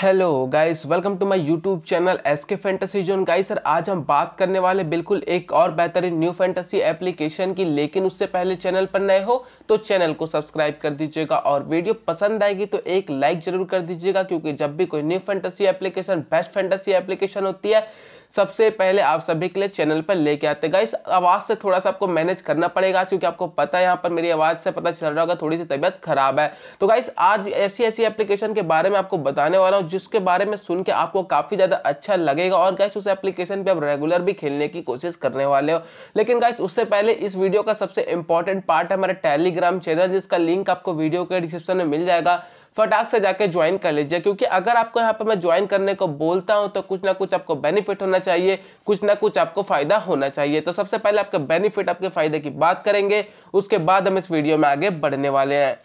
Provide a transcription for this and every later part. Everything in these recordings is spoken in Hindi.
hello guys welcome to my YouTube channel S K fantasy zone guys sir आज हम बात करने वाले बिल्कुल एक और बेहतरीन न्यू फैंटेसी एप्लीकेशन की लेकिन उससे पहले चैनल पर नए हो तो चैनल को सब्सक्राइब कर दीजिएगा और वीडियो पसंद आएगी तो एक लाइक जरूर कर दीजिएगा क्योंकि जब भी कोई new fantasy application best fantasy application होती है सबसे पहले आप सभी के लिए चैनल पर लेके आते हैं गाइस आवाज़ से थोड़ा सा आपको मैनेज करना पड़ेगा क्योंकि आपको पता है यहाँ पर मेरी आवाज़ से पता चल रहा होगा थोड़ी सी तबियत खराब है तो गाइस आज ऐसी ऐसी एप्लीकेशन के बारे में आपको बताने वाला हूँ जिसके बारे में सुन के आपको काफ़ी ज़्यादा अच्छा लगेगा और गाइस उस एप्लीकेशन पर आप रेगुलर भी खेलने की कोशिश करने वाले हो लेकिन गाइस उससे पहले इस वीडियो का सबसे इंपॉर्टेंट पार्ट है हमारा टेलीग्राम चैनल जिसका लिंक आपको वीडियो के डिस्क्रिप्शन में मिल जाएगा फटाक से जाके ज्वाइन कर लीजिए क्योंकि अगर आपको यहाँ पर मैं ज्वाइन करने को बोलता हूँ तो कुछ ना कुछ आपको बेनिफिट होना चाहिए कुछ ना कुछ आपको फायदा होना चाहिए तो सबसे पहले आपके बेनिफिट आपके फायदे की बात करेंगे उसके बाद हम इस वीडियो में आगे बढ़ने वाले हैं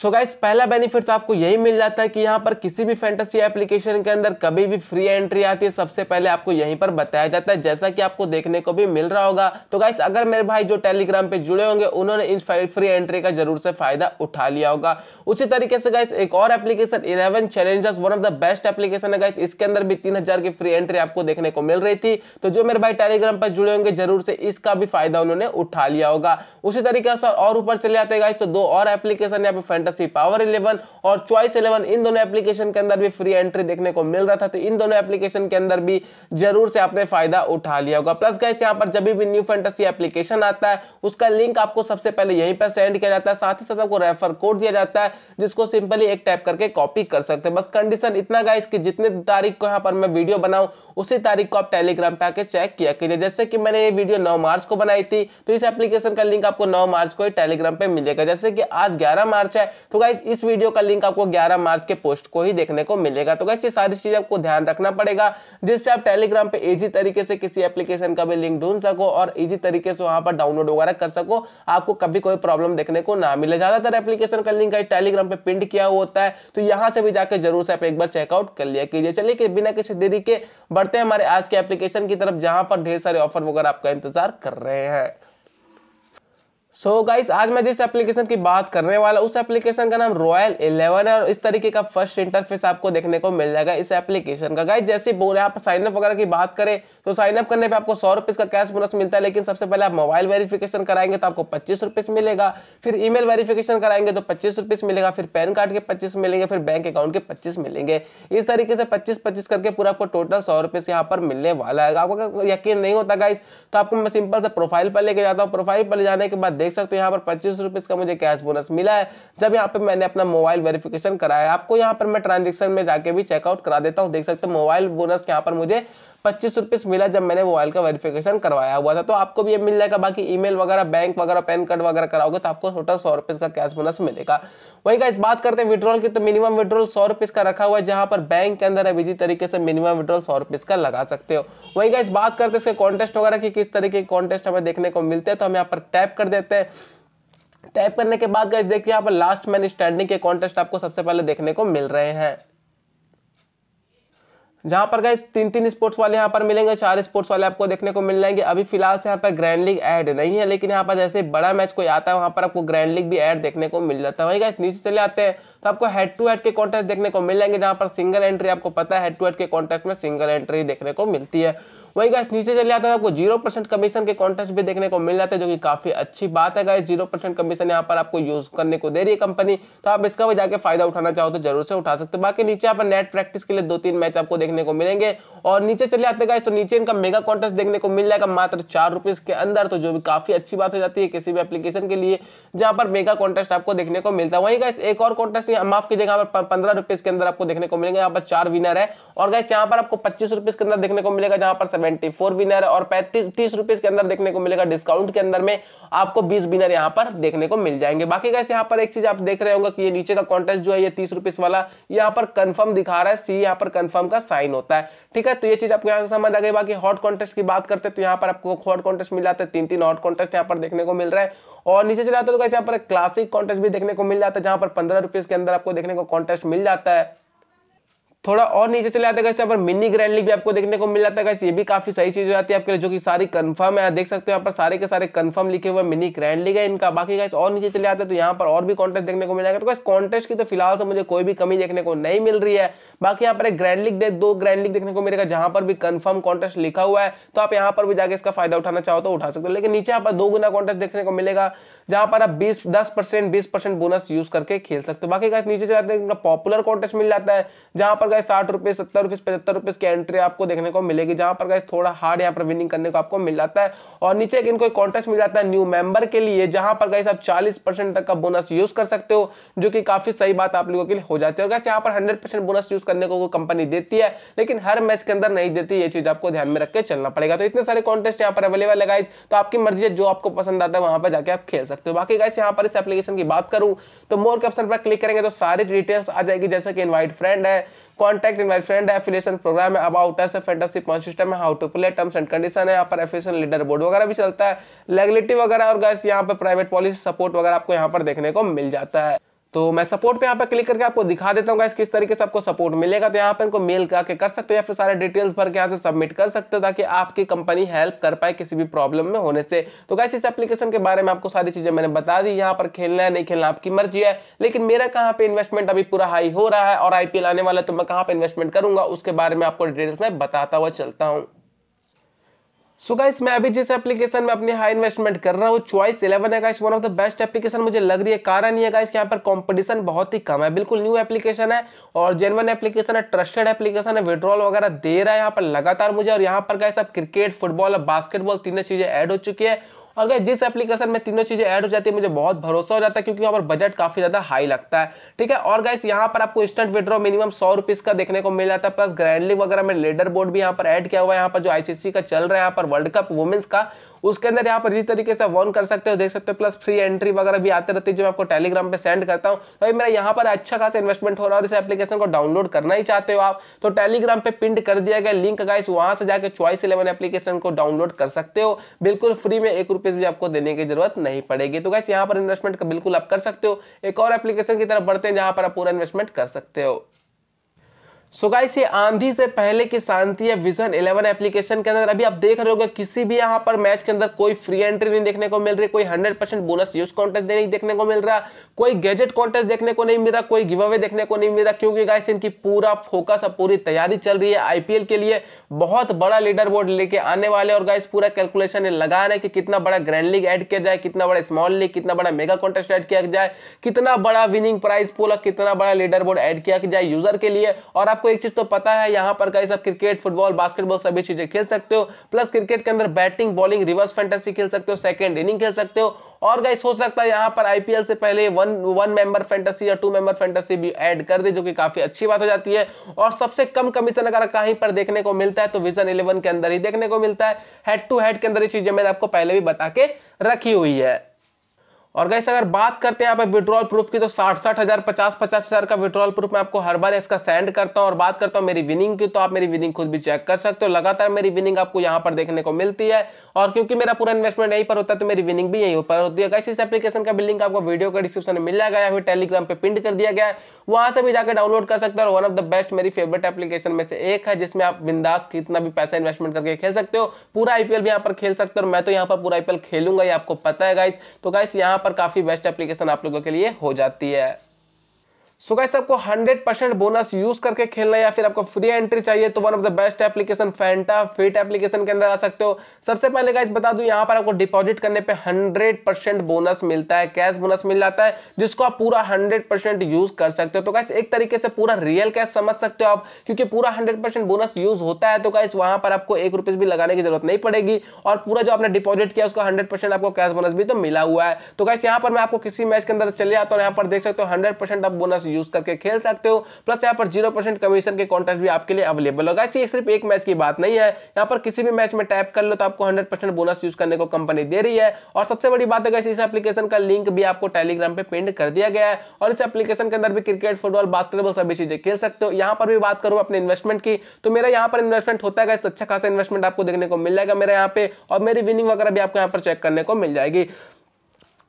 सो so गाइस पहला बेनिफिट तो आपको यही मिल जाता है कि यहाँ पर किसी भी फैंटेसी एप्लीकेशन के अंदर कभी भी फ्री एंट्री आती है सबसे पहले आपको यहीं पर बताया जाता है जैसा कि आपको देखने को भी मिल रहा होगा तो गाइस अगर मेरे भाई जो टेलीग्राम पे जुड़े होंगे उन्होंने इन फ्री एंट्री का जरूर से फायदा उठा लिया होगा उसी तरीके से गाइस एक और application eleven challengers one of the best application है गाइस इसके अंदर भी तीन की फ्री एंट्री आपको देखने को मिल रही थी तो जो मेरे भाई टेलीग्राम पर जुड़े होंगे जरूर से इसका भी फायदा उन्होंने उठा लिया होगा उसी तरीके से और ऊपर चले जाते हैं गाइस तो दो और एप्लीकेशन यहाँ पे फैंटेसी पावर 11 और चॉइस 11 इन दोनों एप्लीकेशन के अंदर भी फ्री एंट्री देखने को मिल रहा था तो इन दोनों एप्लीकेशन के अंदर भी जरूर से आपने फायदा उठा लिया होगा प्लस गाइस यहाँ पर जब भी न्यू फैंटेसी एप्लीकेशन आता है उसका लिंक आपको सबसे पहले यहीं पर सेंड किया जाता है साथ ही साथ आपको रेफर कोड दिया जाता है जिसको सिंपली एक टैप करके कॉपी कर सकते हैं बस कंडीशन इतना गाइस कि जितने तारीख को यहाँ पर मैं वीडियो बनाऊ उसी तारीख को आप टेलीग्राम पे आके चेक किया कीजिए जैसे कि मैंने ये वीडियो 9 मार्च को बनाई थी तो इस एप्लीकेशन का लिंक आपको 9 मार्च को ही टेलीग्राम पे मिलेगा जैसे कि आज 11 मार्च है तो गाइस इस वीडियो का लिंक आपको 11 मार्च के पोस्ट को ही देखने को मिलेगा तो गाइस ये सारी चीज आपको ध्यान रखना पड़ेगा जिससे आप टेलीग्राम पे इजी तरीके से किसी एप्लीकेशन का भी लिंक ढूंढ सको और इजी तरीके से वहां पर डाउनलोड वगैरह कर सको आपको कभी कोई प्रॉब्लम देखने को ना मिले ज्यादातर एप्लीकेशन का लिंक टेलीग्राम पे पिंड किया हुआ होता है तो यहां से भी जाकर जरूर से आप एक बार चेकआउट कर लिया कीजिए चलिए कि बिना किसी देरी के बढ़ते हैं हमारे आज के एप्लीकेशन की तरफ जहां पर ढेर सारे ऑफर वगैरह आपका इंतजार कर रहे हैं सो so गाइस आज मैं जिस एप्लीकेशन की बात करने वाला उस एप्लीकेशन का नाम रॉयल इलेवन है और इस तरीके का फर्स्ट इंटरफेस आपको देखने को मिल जाएगा इस एप्लीकेशन का गाइस जैसे बोले आप साइनअप वगैरह की बात करें तो साइनअप करने पे आपको सौ रुपीज़ का कैश बोनस मिलता है लेकिन सबसे पहले आप मोबाइल वेरिफिकेशन कराएंगे तो आपको पच्चीस रुपए मिलेगा फिर ई मेल वेरिफिकेशन कराएंगे तो पच्चीस रुपीज़ मिलेगा फिर पैन कार्ड के पच्चीस मिलेंगे फिर बैंक अकाउंट के पच्चीस मिलेंगे इस तरीके से पच्चीस पच्चीस करके पूरा आपको टोटल सौ रुपीज़ यहाँ पर मिलने वाला है आपको यकीन नहीं होता गाइस तो आपको मैं सिंपल से प्रोफाइल पर लेके जाता हूँ प्रोफाइल पर ले जाने के बाद देख देख सकते हो यहाँ पर पच्चीस रुपीज़ का मुझे कैश बोनस मिला है जब यहाँ पर मैंने अपना मोबाइल वेरिफिकेशन कराया आपको यहाँ पर मैं ट्रांजेक्शन में जाके भी चेकआउट करा देता हूँ देख सकते हो मोबाइल बोनस यहाँ पर मुझे पच्चीस रुपीस मिला जब मैंने मोबाइल का वेरिफिकेशन करवाया हुआ था तो आपको भी ये मिल जाएगा बाकी ईमेल वगैरह बैंक वगैरह पैन कार्ड वगैरह कराओगे तो आपको टोटल सौ रुपीस का कैश बोनस मिलेगा वही का बात करते हैं विड्रॉल की तो मिनिमम विड्रॉल सौ रुपीस का रखा हुआ है जहां पर बैंक के अंदर अभी तरीके से मिनिमम विड्रॉल सौ रुपीस का लगा सकते हो वही का बात करते हैं इसके कॉन्टेस्ट वगैरह की किस तरीके के कॉन्टेस्ट हमें देखने को मिलते हैं तो हम यहाँ पर टैप कर देते हैं टाइप करने के बाद देखिए यहाँ पर लास्ट मैन स्टैंडिंग के कॉन्टेस्ट आपको सबसे पहले देखने को मिल रहे हैं जहां पर गए तीन तीन स्पोर्ट्स वाले यहाँ पर मिलेंगे चार स्पोर्ट्स वाले आपको देखने को मिल जाएंगे अभी फिलहाल से यहाँ पर ग्रैंड लीग ऐड नहीं है लेकिन यहाँ पर जैसे बड़ा मैच कोई आता है वहां पर आपको ग्रैंड लीग भी ऐड देखने को मिल जाता है वही गए नीचे चले आते हैं तो आपको हेड टू हेड के कॉन्टेस्ट देखने को मिल जाएंगे पर सिंगल एंट्री आपको पता है हेड टू हेड के कॉन्टेस्ट में सिंगल एंट्री देखने को मिलती है वहीं गाइस नीचे चले जाता है आपको जीरो परसेंट कमीशन के कॉन्टेस्ट भी देखने को मिल जाते हैं जो कि काफी अच्छी बात है गाइस जीरो परसेंट कमीशन यहाँ पर आपको यूज करने को दे रही है कंपनी तो आप इसका भी जाकर फायदा उठाना चाहो तो जरूर से उठा सकते हो बाकी नीचे आप नेट प्रैक्टिस के लिए दो तीन मैच आपको देखने को मिलेंगे और नीचे चले जाते गाइस तो नीचे इनका मेगा कॉन्टेस्ट देखने को मिल जाएगा मात्र चार रुपीज के अंदर तो जो भी काफी अच्छी बात हो जाती है किसी भी एप्लीकेशन के लिए जहां पर मेगा कॉन्टेस्ट आपको देखने को मिलता है वहीं गाइस एक और कॉन्टेस्ट इसमें माफ कीजिएगा यहाँ पर पंद्रह रुपीज के अंदर आपको देखने को मिलेंगे यहाँ पर चार विनर है और गैस यहाँ पर आपको पच्चीस रुपीज के अंदर देखने को मिलेगा जहां पर सेवेंटी फोर विनर है और पैंतीस तीस रुपीज के अंदर देखने को मिलेगा डिस्काउंट के अंदर में आपको बीस विनर यहाँ पर देखने को मिल जाएंगे बाकी गैस यहाँ पर एक चीज आप देख रहे होंगे कि ये नीचे का कॉन्टेस्ट जो है ये तीस रुपीज वाला यहाँ पर कन्फर्म दिखा रहा है सी यहाँ पर कन्फर्म का साइन होता है ठीक है तो ये चीज आपको यहाँ समझ आ गई बाकी हॉट कॉन्टेस्ट की बात करते तो यहाँ पर आपको हॉट कॉन्टेस्ट मिल जाता है तीन तीन हॉट कॉन्टेस्ट यहाँ पर देखने को मिल रहा है और नीचे चले जाते तो कैसे यहाँ पर क्लासिक कॉन्टेस्ट भी देखने को मिल जाता है जहां पर पंद्रह रुपीज के अंदर आपको देखने को कॉन्टेस्ट मिल जाता है थोड़ा और नीचे चले जाते हैं तो यहाँ पर मिनी ग्रैंड लीग भी आपको देखने को मिल जाता है ये भी काफी सही चीज हो जाती है आपके लिए जो कि सारी कंफर्म है देख सकते हो यहाँ पर सारे के सारे कंफर्म लिखे हुए मिनी ग्रैंड लीग है इनका बाकी गाइस और नीचे चले जाते हैं तो यहाँ पर और भी कॉन्टेस्ट देखने को मिल जाएगा तो गाइस कॉन्टेस्ट की तो फिलहाल से मुझे कोई भी कमी देखने को नहीं मिल रही है बाकी यहाँ पर एक ग्रैंड लीग दो ग्रैंड लीग देखने को मिलेगा जहां पर भी कंफर्म कॉन्टेस्ट लिखा हुआ है तो आप यहाँ पर भी जाकर इसका फायदा उठाना चाहो तो उठा सकते हो लेकिन नीचे यहाँ पर दो गुना कॉन्टेस्ट देखने को मिलेगा जहां पर आप बीस दस परसेंट बीस परसेंट बोनस यूज करके खेल सकते हो बाकी गाइस नीचे चलाते पॉपुलर कॉन्टेस्ट मिल जाता है जहां पर गए साठ रुपए सत्तर रुपए पचहत्तर रुपए की एंट्री आपको देखने को मिलेगी जहां पर गए थोड़ा हार्ड यहाँ पर विनिंग करने को आपको मिल जाता है और नीचे एक इनको कॉन्टेस्ट मिल जाता है न्यू मेंबर के लिए जहां पर गए आप चालीस तक का बोनस यूज कर सकते हो जो कि काफी सही बात आप लोगों के लिए हो जाती है और गैस यहाँ पर हंड्रेड बोनस यूज करने को कंपनी देती है लेकिन हर मैच के अंदर नहीं देती ये चीज आपको ध्यान में रख के चलना पड़ेगा तो इतने सारे कॉन्टेस्ट यहाँ पर अवेलेबल है गाइज तो आपकी मर्जी है जो आपको पसंद आता है वहां पर जाके आप खेल सकते हो बाकी गाइस यहाँ पर इस एप्लीकेशन की बात करूं तो मोर के ऑप्शन पर क्लिक करेंगे तो सारी डिटेल्स आ जाएगी जैसे कि इनवाइट फ्रेंड है कॉन्टैक्ट माई फ्रेंड है एफिलेशन प्रोग्राम है अबाउट अस है फैंटेसी पॉइंट सिस्टम है how to play terms and condition है यहाँ पर एफिलेशन लीडर बोर्ड वगैरह भी चलता है लेगलिटी वगैरह और गैस यहाँ पर प्राइवेट पॉलिसी सपोर्ट वगैरह आपको यहाँ पर देखने को मिल जाता है तो मैं सपोर्ट पे यहाँ पर क्लिक करके आपको दिखा देता हूँ किस तरीके से आपको सपोर्ट मिलेगा तो यहाँ पर इनको मेल करके कर सकते हो या फिर सारे डिटेल्स भर के यहाँ से सबमिट कर सकते हो ताकि आपकी कंपनी हेल्प कर पाए किसी भी प्रॉब्लम में होने से तो गैस इस एप्लीकेशन के बारे में आपको सारी चीज़ें मैंने बता दी यहाँ पर खेलना है नहीं खेलना आपकी मर्जी है लेकिन मेरा कहाँ पे इन्वेस्टमेंट अभी पूरा हाई हो रहा है और आईपीएल आने वाला है तो मैं कहाँ पर इन्वेस्टमेंट करूंगा उसके बारे में आपको डिटेल्स में बताता हुआ चलता हूँ सो गाइस मैं अभी जिस एप्लीकेशन में अपनी हाई इन्वेस्टमेंट कर रहा हूँ चॉइस इलेवन है guys one of the best application मुझे लग रही है कारण ये गाइस यहाँ पर कंपटीशन बहुत ही कम है बिल्कुल न्यू एप्लीकेशन है और जेनवन एप्लीकेशन है ट्रस्टेड एप्लीकेशन है विड्रॉल वगैरह दे रहा है यहाँ पर लगातार मुझे और यहाँ पर गाइस अब क्रिकेट फुटबॉल और बास्केटबॉल तीनों चीजें ऐड हो चुकी है और अगर जिस एप्लीकेशन में तीनों चीज़ें ऐड हो जाती है मुझे बहुत भरोसा हो जाता है क्योंकि यहाँ पर बजट काफ़ी ज़्यादा हाई लगता है ठीक है और गाइस यहाँ पर आपको इंस्टेंट विड्रॉ मिनिमम सौ रुपीज़ का देखने को मिल जाता है प्लस ग्रैंडली वगैरह में लेडर बोर्ड भी यहाँ पर एड किया हुआ है यहाँ पर जो आईसीसी का चल रहा है यहाँ पर वर्ल्ड कप वुमेंस का उसके अंदर यहाँ पर इसी तरीके से वॉन कर सकते हो देख सकते हो प्लस फ्री एंट्री वगैरह भी आते रहती है जो मैं आपको टेलीग्राम पर सेंड करता हूँ तो भाई मेरा यहाँ पर अच्छा खासा इन्वेस्टमेंट हो रहा है और इस एप्लीकेशन को डाउनलोड करना ही चाहते हो आप तो टेलीग्राम पे पिंड कर दिया गया लिंक गाइस वहां से जाकर चॉइस इलेवन एप्लीकेशन को डाउनलोड कर सकते हो बिल्कुल फ्री में एक रुपीज भी आपको देने की जरूरत नहीं पड़ेगी तो गाइस यहाँ पर इन्वेस्टमेंट बिल्कुल आप कर सकते हो एक और एप्लीकेशन की तरफ बढ़ते हैं जहां पर आप पूरा इन्वेस्टमेंट कर सकते हो सो so गाइस ये आंधी से पहले की शांति है विजन 11 एप्लीकेशन के अंदर अभी आप देख रहे होगा किसी भी यहाँ पर मैच के अंदर कोई फ्री एंट्री नहीं देखने को मिल रही कोई 100 परसेंट बोनस यूज कॉन्टेस्ट नहीं देखने को मिल रहा कोई गैजेट कॉन्टेस्ट देखने को नहीं मिल रहा कोई गिव अवे देखने को नहीं मिल रहा क्योंकि गाइस इनकी पूरा फोकस और पूरी तैयारी चल रही है आईपीएल के लिए बहुत बड़ा लीडर बोर्ड लेके आने वाले और गाइस पूरा कैलकुलेशन लगा रहे कि कितना बड़ा ग्रैंड लीग एड किया जाए कितना बड़ा स्मॉल लीग कितना बड़ा मेगा कॉन्टेस्ट एड किया जाए कितना बड़ा विनिंग प्राइस पूल कितना बड़ा लीडर बोर्ड एड किया जाए यूजर के लिए और आप आपको एक चीज तो पता है यहाँ पर कई सब क्रिकेट फुटबॉल बास्केटबॉल सभी चीजें खेल सकते हो प्लस क्रिकेट के अंदर बैटिंग बॉलिंग रिवर्स फैंटेसी खेल सकते हो सेकंड इनिंग खेल सकते हो और गाइस हो सकता है यहाँ पर आईपीएल से पहले वन वन मेंबर फैंटेसी या टू मेंबर फैंटेसी भी ऐड कर दे जो कि काफी अच्छी बात हो जाती है और सबसे कम कमीशन अगर कहीं पर देखने को मिलता है तो विजन इलेवन के अंदर ही देखने को मिलता है हेड टू हेड के अंदर ये चीजें मैंने आपको पहले भी बता के रखी हुई है और गैस अगर बात करते हैं विड्रॉल प्रूफ की तो साठ साठ हज़ार पचास पचास हज़ार का विड्रॉल प्रूफ मैं आपको हर बार इसका सेंड करता हूँ और बात करता हूँ मेरी विनिंग की तो आप मेरी विनिंग खुद भी चेक कर सकते हो लगातार मेरी विनिंग आपको यहाँ पर देखने को मिलती है और क्योंकि मेरा पूरा इन्वेस्टमेंट यहीं पर होता है तो मेरी विनिंग भी यहीं पर होती है गैस इस एप्लीकेशन का बिल्डिंग आपको वीडियो का डिस्क्रिप्शन में मिल जाएगा या फिर टेलीग्राम पर प्रिंट कर दिया गया है से भी जाकर डाउनलोड कर सकते हो और वन ऑफ द बेस्ट मेरी फेवरेट एप्लीकेशन में से एक है जिसमें आप बिंदास कितना भी पैसा इन्वेस्टमेंट करके खेल सकते हो पूरा आईपीएल भी यहाँ पर खेल सकते हो और मैं तो यहाँ पर पूरा आईपीएल खेलूंगा ये आपको पता है गाइस तो गाइस यहाँ पर काफ़ी बेस्ट एप्लीकेशन आप लोगों के लिए हो जाती है सो गाइस आपको 100 परसेंट बोनस यूज करके खेलना है या फिर आपको फ्री एंट्री चाहिए तो one of the best application Fanta fit application के अंदर आ सकते हो सबसे पहले गाइस बता दूं यहां पर आपको डिपॉजिट करने पे 100 परसेंट बोनस मिलता है कैश बोनस मिल जाता है जिसको आप पूरा 100 परसेंट यूज कर सकते हो तो गाइस एक तरीके से पूरा रियल कैश समझ सकते हो आप क्योंकि पूरा हंड्रेड बोनस यूज होता है तो गाइस वहां पर आपको एक रुपीज भी लगाने की जरूरत नहीं पड़ेगी और पूरा जो आपने डिपॉजिट किया उसका हंड्रेड आपको कैश बोनस भी तो मिला हुआ है तो गाइस यहाँ पर मैं आपको किसी मैच के अंदर चले जाता हूँ यहाँ पर देख सकते हो हंड्रेड आप बोनस यूज करके खेल सकते हो प्लस यहाँ पर जीरो परसेंट कमीशन के कॉन्टेस्ट भी आपके लिए अवेलेबल होगा ये सिर्फ एक मैच की बात नहीं है यहाँ पर किसी भी मैच में टैप कर लो तो आपको हंड्रेड बोनस यूज करने को कंपनी दे रही है और सबसे बड़ी बात है इस एप्लीकेशन का लिंक भी आपको टेलीग्राम पर पेंड कर दिया गया है और इस एप्लीकेशन के अंदर भी क्रिकेट फुटबॉल बास्केटबॉल सभी चीजें खेल सकते हो यहाँ पर भी बात करूँ अपने इन्वेस्टमेंट की तो मेरा यहाँ पर इन्वेस्टमेंट होता है अच्छा खासा इन्वेस्टमेंट आपको देखने को मिल जाएगा मेरे यहाँ पे और मेरी विनिंग वगैरह भी आपको यहाँ पर चेक करने को मिल जाएगी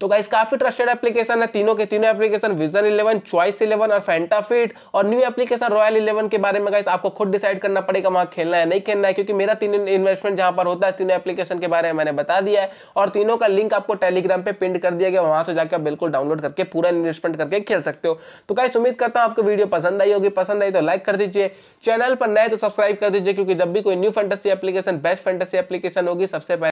तो गाइस काफी ट्रस्टेड एप्लीकेशन है तीनों के तीनों एप्लीकेशन विजन 11, चॉइस 11 और फैंटाफिट और न्यू एप्लीकेशन रॉयल 11 के बारे में गाइस आपको खुद डिसाइड करना पड़ेगा वहां खेलना है नहीं खेलना है क्योंकि मेरा तीन इन्वेस्टमेंट जहां पर होता है तीनों एप्लीकेशन के बारे में मैंने बता दिया है और तीनों का लिंक आपको टेलीग्राम पे पिंड कर दिया गया वहां से जाकर बिल्कुल डाउनलोड करके पूरा इन्वेस्टमेंट करके खेल सकते हो तो गाइस उम्मीद करता हूं आपको वीडियो पसंद आई होगी पसंद आई तो लाइक कर दीजिए चैनल पर नए तो सब्सक्राइब कर दीजिए क्योंकि जब भी कोई new fantasy application best fantasy application होगी सबसे पहले